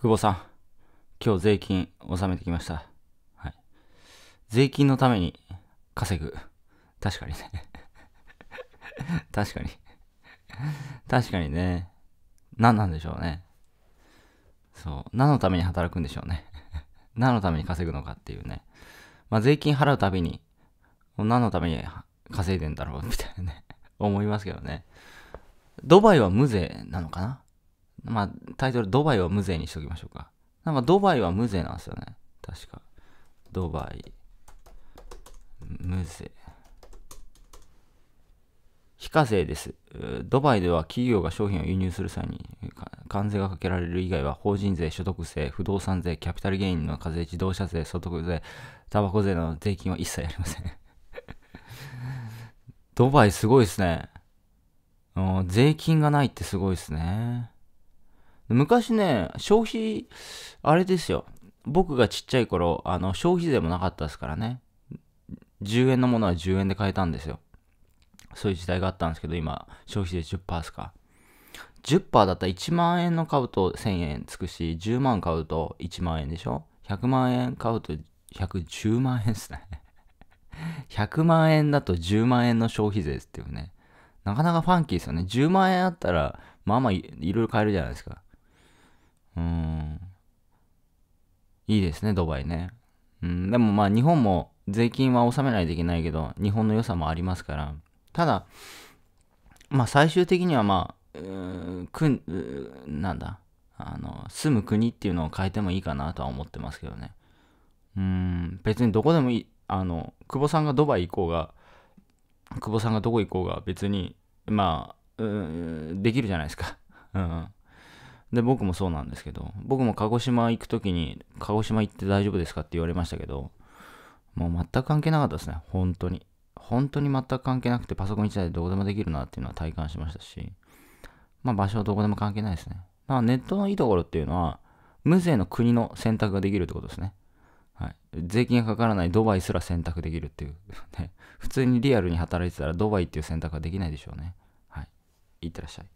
久保さん、今日税金納めてきました。はい。税金のために稼ぐ。確かにね 確かに確かにね。何なんでしょうね。そう。何のために働くんでしょうね 何のために稼ぐのかっていうね。まあ、税金払うたびに、何のために稼いでんだろうみたいなね思いますけどね。ドバイは無税なのかなまあ、タイトル、ドバイは無税にしときましょうか。んか、ドバイは無税なんですよね。確か。ドバイ、無税。非課税です。ドバイでは企業が商品を輸入する際に関税がかけられる以外は法人税、所得税、不動産税、キャピタルゲインの課税、自動車税、所得税、タバコ税の税金は一切ありませんドバイすごいですね。税金がないってすごいですね。昔ね、消費、あれですよ。僕がちっちゃい頃、あの、消費税もなかったですからね。10円のものは10円で買えたんですよ。そういう時代があったんですけど、今、消費税10%ですか。10%だったら1万円の買うと1000円つくし、10万買うと1万円でしょ ?100 万円買うと110万円ですね。100 万円だと10万円の消費税っていうね。なかなかファンキーですよね。10万円あったら、まあまあいろいろ買えるじゃないですか。うん。いいですね、ドバイね。うん、でもまあ日本も税金は納めないといけないけど、日本の良さもありますから。ただ、まあ最終的にはまあ、うくんなんだ、あの、住む国っていうのを変えてもいいかなとは思ってますけどね。うん、別にどこでもいい、あの、久保さんがドバイ行こうが、久保さんがどこ行こうが別に、まあ、うん、できるじゃないですか。うん。で、僕もそうなんですけど、僕も鹿児島行くときに、鹿児島行って大丈夫ですかって言われましたけど、もう全く関係なかったですね、本当に。本当に全く関係なくて、パソコン1台でどこでもできるなっていうのは体感しましたし、まあ場所はどこでも関係ないですね。だからネットのいいところっていうのは、無税の国の選択ができるってことですね。はい、税金がかからないドバイすら選択できるっていう、ね、普通にリアルに働いてたらドバイっていう選択はできないでしょうね。はい、いってらっしゃい。